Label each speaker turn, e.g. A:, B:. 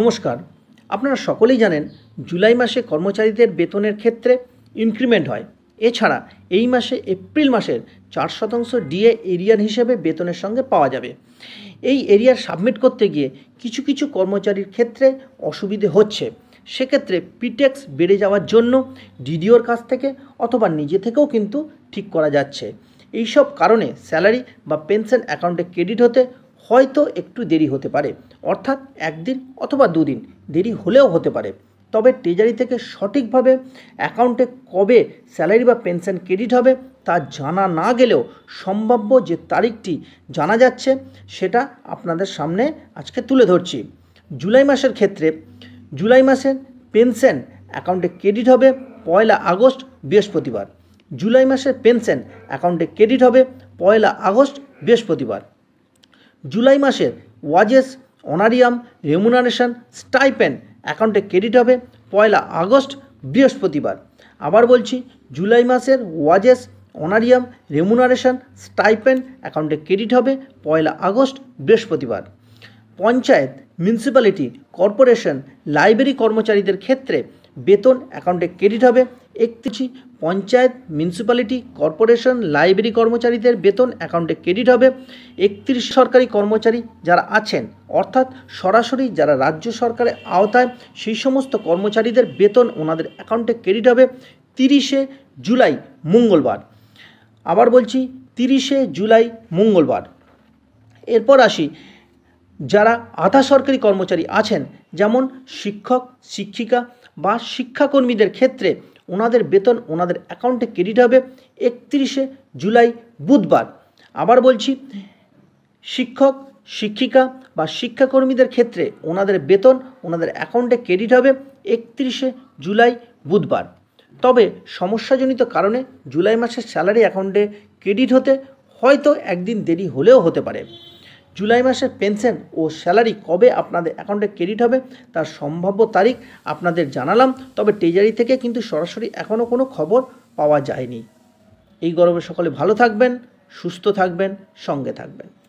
A: নমস্কার আপনারা সকলেই জানেন জুলাই মাসে কর্মচারীদের বেতনের ক্ষেত্রে ইনক্রিমেন্ট হয় এছাড়া এই মাসে এপ্রিল মাসের চার শতাংশ ডিএ এরিয়ার হিসেবে বেতনের সঙ্গে পাওয়া যাবে এই এরিয়ার সাবমিট করতে গিয়ে কিছু কিছু কর্মচারীর ক্ষেত্রে অসুবিধে হচ্ছে সেক্ষেত্রে পিটেক্স বেড়ে যাওয়ার জন্য ডিডিওর কাছ থেকে অথবা নিজে থেকেও কিন্তু ঠিক করা যাচ্ছে এইসব কারণে স্যালারি বা পেনশন অ্যাকাউন্টে ক্রেডিট হতে হয়তো একটু দেরি হতে পারে অর্থাৎ একদিন অথবা দুদিন দেরি হলেও হতে পারে তবে ট্রেজারি থেকে সঠিকভাবে অ্যাকাউন্টে কবে স্যালারি বা পেনশন ক্রেডিট হবে তা জানা না গেলেও সম্ভাব্য যে তারিখটি জানা যাচ্ছে সেটা আপনাদের সামনে আজকে তুলে ধরছি জুলাই মাসের ক্ষেত্রে জুলাই মাসের পেনশন অ্যাকাউন্টে ক্রেডিট হবে পয়লা আগস্ট বৃহস্পতিবার জুলাই মাসের পেনশন অ্যাকাউন্টে ক্রেডিট হবে পয়লা আগস্ট বৃহস্পতিবার জুলাই মাসের ওয়াজেস অনারিয়াম রেমুনারেশন স্টাইপেন্ড অ্যাকাউন্টে ক্রেডিট হবে পয়লা আগস্ট বৃহস্পতিবার আবার বলছি জুলাই মাসের ওয়াজেস অনারিয়াম রেমুনারেশন স্টাইপেন্ড অ্যাকাউন্টে ক্রেডিট হবে পয়লা আগস্ট বৃহস্পতিবার পঞ্চায়েত মিউনিসিপ্যালিটি কর্পোরেশন লাইব্রেরি কর্মচারীদের ক্ষেত্রে বেতন অ্যাকাউন্টে ক্রেডিট হবে একত্রিশ পঞ্চায়েত মিউনিসিপ্যালিটি কর্পোরেশন লাইব্রেরি কর্মচারীদের বেতন অ্যাকাউন্টে ক্রেডিট হবে একত্রিশ সরকারি কর্মচারী যারা আছেন অর্থাৎ সরাসরি যারা রাজ্য সরকারের আওতায় সেই সমস্ত কর্মচারীদের বেতন ওনাদের অ্যাকাউন্টে ক্রেডিট হবে তিরিশে জুলাই মঙ্গলবার আবার বলছি তিরিশে জুলাই মঙ্গলবার এরপর আসি যারা আধা সরকারি কর্মচারী আছেন যেমন শিক্ষক শিক্ষিকা বা শিক্ষাকর্মীদের ক্ষেত্রে ওনাদের বেতন ওনাদের অ্যাকাউন্টে ক্রেডিট হবে একত্রিশে জুলাই বুধবার আবার বলছি শিক্ষক শিক্ষিকা বা শিক্ষাকর্মীদের ক্ষেত্রে ওনাদের বেতন ওনাদের অ্যাকাউন্টে ক্রেডিট হবে একত্রিশে জুলাই বুধবার তবে সমস্যাজনিত কারণে জুলাই মাসের স্যালারি অ্যাকাউন্টে ক্রেডিট হতে হয়তো একদিন দেরি হলেও হতে পারে জুলাই মাসের পেনশন ও স্যালারি কবে আপনাদের অ্যাকাউন্টে ক্রেডিট হবে তার সম্ভাব্য তারিখ আপনাদের জানালাম তবে ট্রেজারি থেকে কিন্তু সরাসরি এখনও কোনো খবর পাওয়া যায়নি এই গরমে সকলে ভালো থাকবেন সুস্থ থাকবেন সঙ্গে থাকবেন